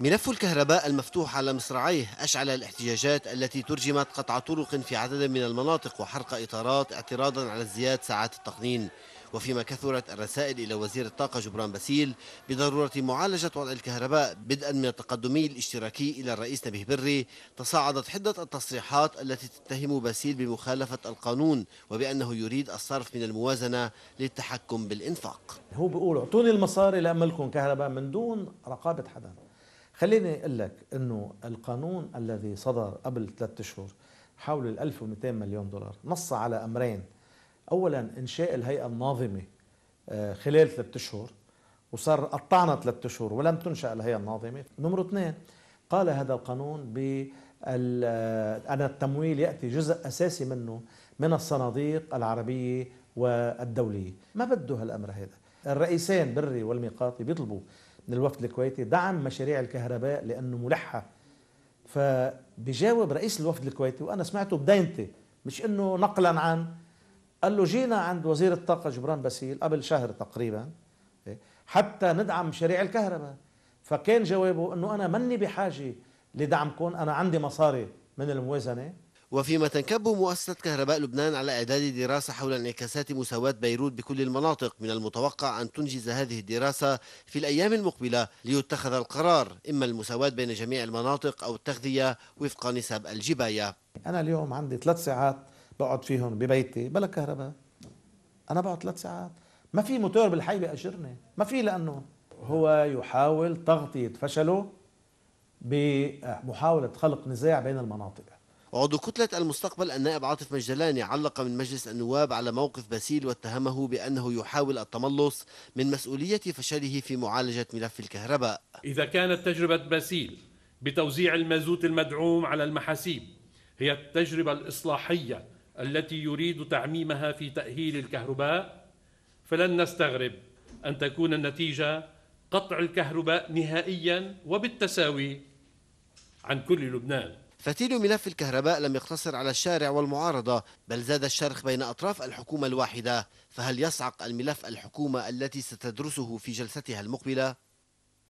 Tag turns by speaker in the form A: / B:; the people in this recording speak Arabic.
A: ملف الكهرباء المفتوح على مصراعيه أشعل الاحتجاجات التي ترجمت قطع طرق في عدد من المناطق وحرق إطارات اعتراضا على ازدياد ساعات التقنين وفيما كثرت الرسائل إلى وزير الطاقة جبران باسيل بضرورة معالجة وضع الكهرباء بدءا من التقدمي الاشتراكي إلى الرئيس نبيه بري تصاعدت حدة التصريحات التي تتهم باسيل بمخالفة القانون وبأنه يريد الصرف من الموازنة للتحكم بالإنفاق
B: هو بيقول اعطوني المصاري لأملكم كهرباء من دون رقابة حدا خليني اقول لك انه القانون الذي صدر قبل ثلاثة اشهر حول ال 1200 مليون دولار نص على امرين اولا انشاء الهيئه الناظمه آه، خلال ثلاثة اشهر وصار قطعنا ثلاثة اشهر ولم تنشا الهيئه الناظمه نمرة اثنين قال هذا القانون ب آه، أن التمويل يأتي جزء أساسي منه من الصناديق العربية والدولية ما بده هالأمر هذا الرئيسين بري والميقاتي بيطلبوا للوفد الكويتي دعم مشاريع الكهرباء لأنه ملحة فبجاوب رئيس الوفد الكويتي وأنا سمعته بدينتي مش إنه نقلا عن قال له جينا عند وزير الطاقة جبران باسيل قبل شهر تقريبا إيه، حتى ندعم مشاريع الكهرباء فكان جوابه انه انا مني بحاجه لدعمكم انا عندي مصاري من الموازنه
A: وفيما تنكب مؤسسة كهرباء لبنان على إعداد دراسة حول انعكاسات مساواة بيروت بكل المناطق من المتوقع أن تنجز هذه الدراسة في الأيام المقبلة ليتخذ القرار إما المساواة بين جميع المناطق أو التغذية وفق نسب الجباية أنا
B: اليوم عندي ثلاث ساعات بقعد فيهم ببيتي بلا كهرباء أنا بقعد ثلاث ساعات ما في موتور بالحي بأجرني ما في لأنه هو يحاول تغطية فشله بمحاولة خلق نزاع بين المناطق
A: عضو كتلة المستقبل النائب عاطف مجدلاني علق من مجلس النواب على موقف باسيل واتهمه بأنه يحاول التملص من مسؤولية فشله في معالجة ملف الكهرباء
C: إذا كانت تجربة باسيل بتوزيع المازوت المدعوم على المحاسيب هي التجربة الإصلاحية التي يريد تعميمها في تأهيل الكهرباء فلن نستغرب أن تكون النتيجة قطع الكهرباء نهائيا وبالتساوي عن كل لبنان
A: فتيل ملف الكهرباء لم يقتصر على الشارع والمعارضة بل زاد الشرخ بين أطراف الحكومة الواحدة فهل يصعق الملف الحكومة التي ستدرسه في جلستها المقبلة؟